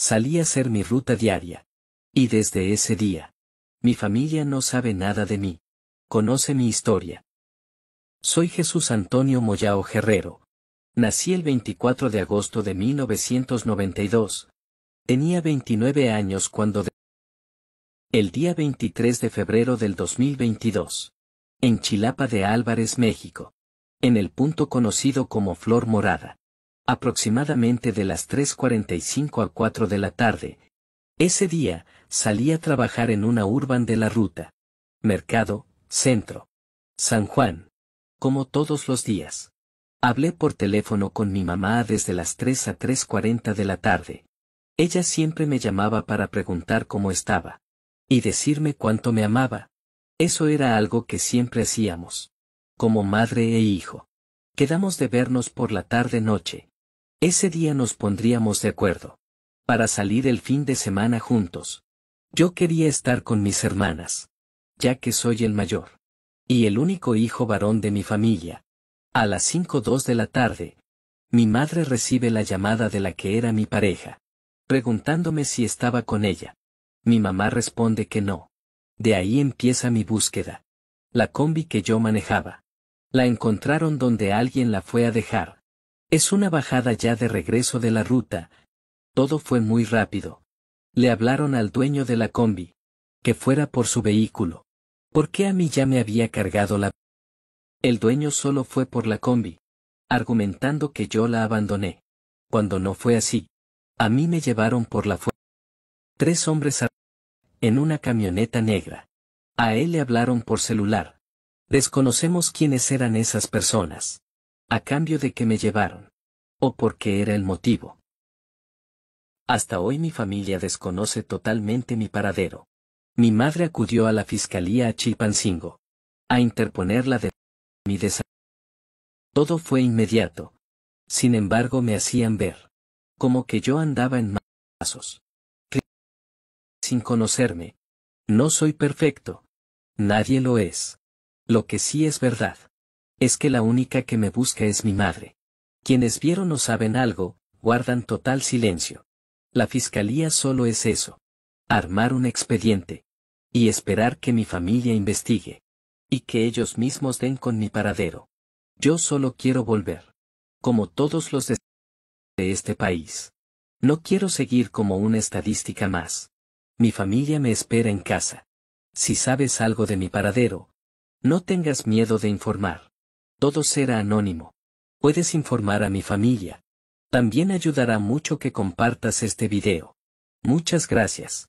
Salí a ser mi ruta diaria. Y desde ese día. Mi familia no sabe nada de mí. Conoce mi historia. Soy Jesús Antonio Moyao Guerrero. Nací el 24 de agosto de 1992. Tenía 29 años cuando... El día 23 de febrero del 2022. En Chilapa de Álvarez, México. En el punto conocido como Flor Morada aproximadamente de las 3.45 a 4 de la tarde. Ese día, salí a trabajar en una urban de la ruta. Mercado, centro. San Juan. Como todos los días. Hablé por teléfono con mi mamá desde las 3 a 3.40 de la tarde. Ella siempre me llamaba para preguntar cómo estaba. Y decirme cuánto me amaba. Eso era algo que siempre hacíamos. Como madre e hijo. Quedamos de vernos por la tarde noche. Ese día nos pondríamos de acuerdo. Para salir el fin de semana juntos. Yo quería estar con mis hermanas. Ya que soy el mayor. Y el único hijo varón de mi familia. A las 5.02 de la tarde. Mi madre recibe la llamada de la que era mi pareja. Preguntándome si estaba con ella. Mi mamá responde que no. De ahí empieza mi búsqueda. La combi que yo manejaba. La encontraron donde alguien la fue a dejar es una bajada ya de regreso de la ruta. Todo fue muy rápido. Le hablaron al dueño de la combi. Que fuera por su vehículo. ¿Por qué a mí ya me había cargado la... El dueño solo fue por la combi. Argumentando que yo la abandoné. Cuando no fue así. A mí me llevaron por la fuerza. Tres hombres en una camioneta negra. A él le hablaron por celular. Desconocemos quiénes eran esas personas a cambio de que me llevaron. O porque era el motivo. Hasta hoy mi familia desconoce totalmente mi paradero. Mi madre acudió a la fiscalía a Chilpancingo. A interponerla de mi desarrollo. Todo fue inmediato. Sin embargo me hacían ver. Como que yo andaba en pasos. Sin conocerme. No soy perfecto. Nadie lo es. Lo que sí es verdad es que la única que me busca es mi madre. Quienes vieron o saben algo, guardan total silencio. La fiscalía solo es eso. Armar un expediente. Y esperar que mi familia investigue. Y que ellos mismos den con mi paradero. Yo solo quiero volver. Como todos los de este país. No quiero seguir como una estadística más. Mi familia me espera en casa. Si sabes algo de mi paradero, no tengas miedo de informar. Todo será anónimo. Puedes informar a mi familia. También ayudará mucho que compartas este video. Muchas gracias.